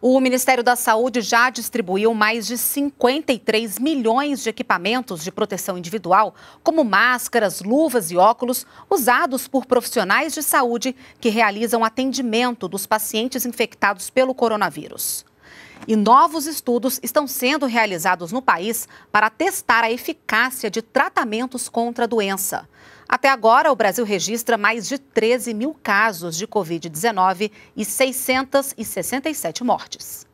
O Ministério da Saúde já distribuiu mais de 53 milhões de equipamentos de proteção individual, como máscaras, luvas e óculos, usados por profissionais de saúde que realizam atendimento dos pacientes infectados pelo coronavírus. E novos estudos estão sendo realizados no país para testar a eficácia de tratamentos contra a doença. Até agora, o Brasil registra mais de 13 mil casos de Covid-19 e 667 mortes.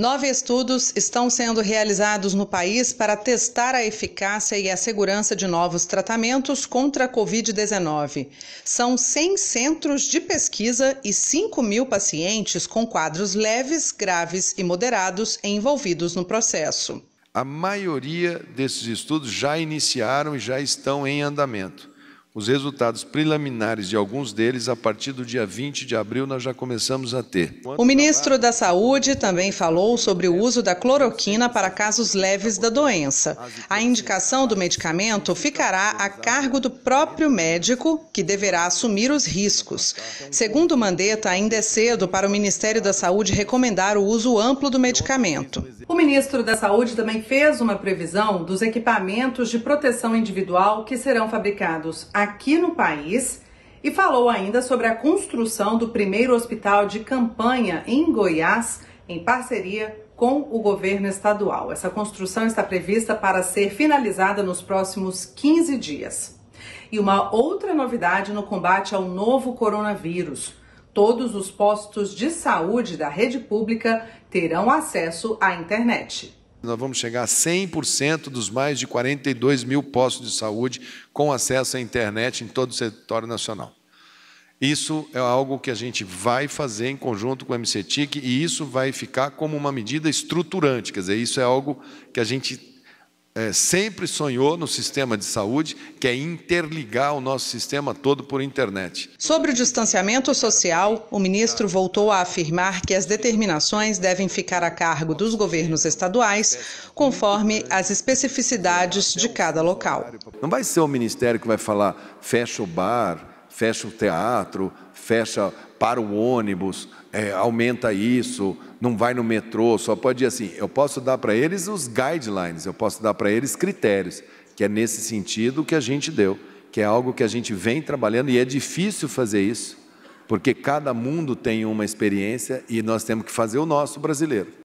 Nove estudos estão sendo realizados no país para testar a eficácia e a segurança de novos tratamentos contra a Covid-19. São 100 centros de pesquisa e 5 mil pacientes com quadros leves, graves e moderados envolvidos no processo. A maioria desses estudos já iniciaram e já estão em andamento. Os resultados preliminares de alguns deles, a partir do dia 20 de abril, nós já começamos a ter. O ministro da Saúde também falou sobre o uso da cloroquina para casos leves da doença. A indicação do medicamento ficará a cargo do próprio médico, que deverá assumir os riscos. Segundo Mandetta, ainda é cedo para o Ministério da Saúde recomendar o uso amplo do medicamento. O ministro da Saúde também fez uma previsão dos equipamentos de proteção individual que serão fabricados aqui no país e falou ainda sobre a construção do primeiro hospital de campanha em Goiás, em parceria com o governo estadual. Essa construção está prevista para ser finalizada nos próximos 15 dias. E uma outra novidade no combate ao novo coronavírus. Todos os postos de saúde da rede pública terão acesso à internet nós vamos chegar a 100% dos mais de 42 mil postos de saúde com acesso à internet em todo o território nacional. Isso é algo que a gente vai fazer em conjunto com o MCTIC e isso vai ficar como uma medida estruturante, quer dizer, isso é algo que a gente é, sempre sonhou no sistema de saúde, que é interligar o nosso sistema todo por internet. Sobre o distanciamento social, o ministro voltou a afirmar que as determinações devem ficar a cargo dos governos estaduais, conforme as especificidades de cada local. Não vai ser o ministério que vai falar fecha o bar, fecha o teatro, fecha para o ônibus, é, aumenta isso, não vai no metrô, só pode ir assim. Eu posso dar para eles os guidelines, eu posso dar para eles critérios, que é nesse sentido que a gente deu, que é algo que a gente vem trabalhando e é difícil fazer isso, porque cada mundo tem uma experiência e nós temos que fazer o nosso brasileiro.